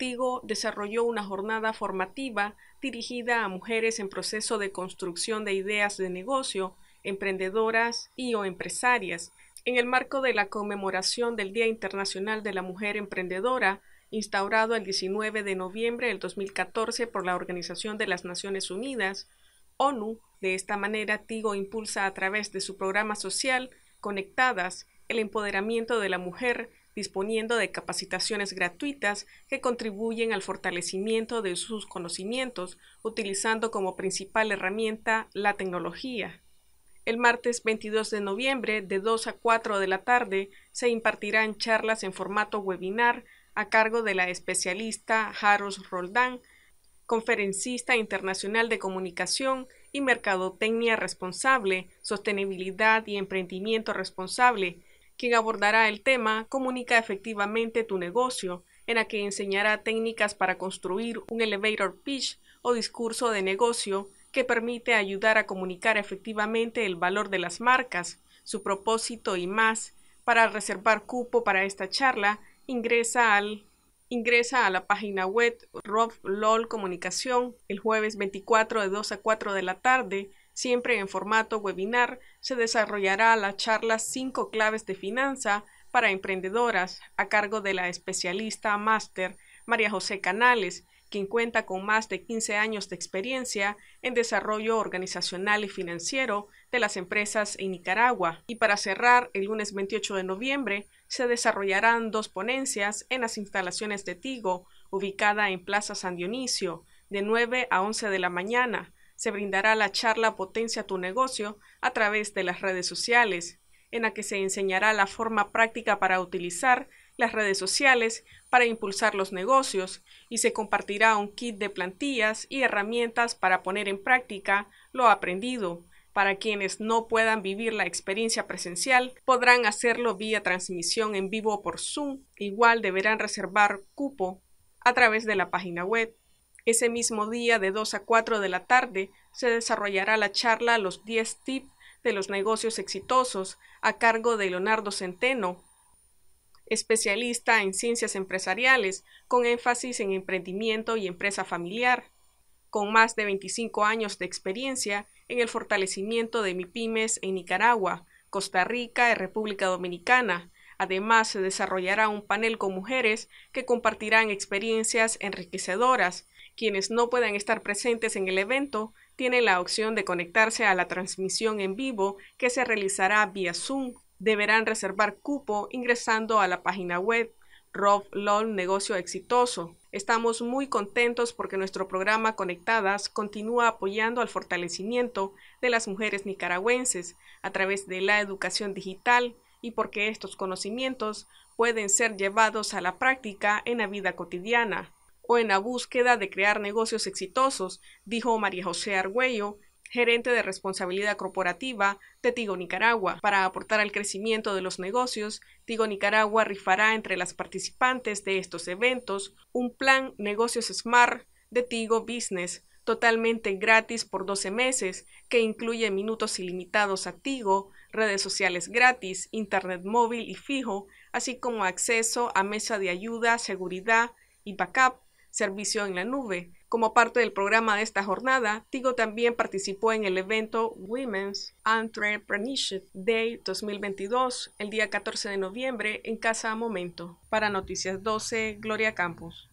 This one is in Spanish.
Tigo desarrolló una jornada formativa dirigida a mujeres en proceso de construcción de ideas de negocio, emprendedoras y o empresarias, en el marco de la conmemoración del Día Internacional de la Mujer Emprendedora, instaurado el 19 de noviembre del 2014 por la Organización de las Naciones Unidas, ONU. De esta manera, Tigo impulsa a través de su programa social Conectadas el empoderamiento de la mujer disponiendo de capacitaciones gratuitas que contribuyen al fortalecimiento de sus conocimientos, utilizando como principal herramienta la tecnología. El martes 22 de noviembre, de 2 a 4 de la tarde, se impartirán charlas en formato webinar a cargo de la especialista Jaros Roldán, conferencista internacional de comunicación y mercadotecnia responsable, sostenibilidad y emprendimiento responsable, quien abordará el tema Comunica efectivamente tu negocio, en la que enseñará técnicas para construir un elevator pitch o discurso de negocio que permite ayudar a comunicar efectivamente el valor de las marcas, su propósito y más. Para reservar cupo para esta charla, ingresa al ingresa a la página web Rob LOL Comunicación el jueves 24 de 2 a 4 de la tarde. Siempre en formato webinar se desarrollará la charla 5 claves de finanza para emprendedoras a cargo de la especialista máster María José Canales, quien cuenta con más de 15 años de experiencia en desarrollo organizacional y financiero de las empresas en Nicaragua. Y para cerrar, el lunes 28 de noviembre se desarrollarán dos ponencias en las instalaciones de Tigo, ubicada en Plaza San Dionisio, de 9 a 11 de la mañana. Se brindará la charla Potencia tu negocio a través de las redes sociales, en la que se enseñará la forma práctica para utilizar las redes sociales para impulsar los negocios y se compartirá un kit de plantillas y herramientas para poner en práctica lo aprendido. Para quienes no puedan vivir la experiencia presencial, podrán hacerlo vía transmisión en vivo por Zoom. Igual deberán reservar cupo a través de la página web. Ese mismo día, de 2 a 4 de la tarde, se desarrollará la charla Los 10 tips de los negocios exitosos a cargo de Leonardo Centeno, especialista en ciencias empresariales, con énfasis en emprendimiento y empresa familiar. Con más de 25 años de experiencia en el fortalecimiento de MIPIMES en Nicaragua, Costa Rica y República Dominicana. Además, se desarrollará un panel con mujeres que compartirán experiencias enriquecedoras. Quienes no puedan estar presentes en el evento tienen la opción de conectarse a la transmisión en vivo que se realizará vía Zoom deberán reservar cupo ingresando a la página web Rob Negocio Exitoso. Estamos muy contentos porque nuestro programa Conectadas continúa apoyando al fortalecimiento de las mujeres nicaragüenses a través de la educación digital y porque estos conocimientos pueden ser llevados a la práctica en la vida cotidiana o en la búsqueda de crear negocios exitosos, dijo María José Argüello, gerente de responsabilidad corporativa de Tigo Nicaragua. Para aportar al crecimiento de los negocios, Tigo Nicaragua rifará entre las participantes de estos eventos un plan Negocios Smart de Tigo Business totalmente gratis por 12 meses, que incluye minutos ilimitados a Tigo, redes sociales gratis, internet móvil y fijo, así como acceso a mesa de ayuda, seguridad y backup servicio en la nube. Como parte del programa de esta jornada, Tigo también participó en el evento Women's Entrepreneurship Day 2022, el día 14 de noviembre, en Casa Momento. Para Noticias 12, Gloria Campos.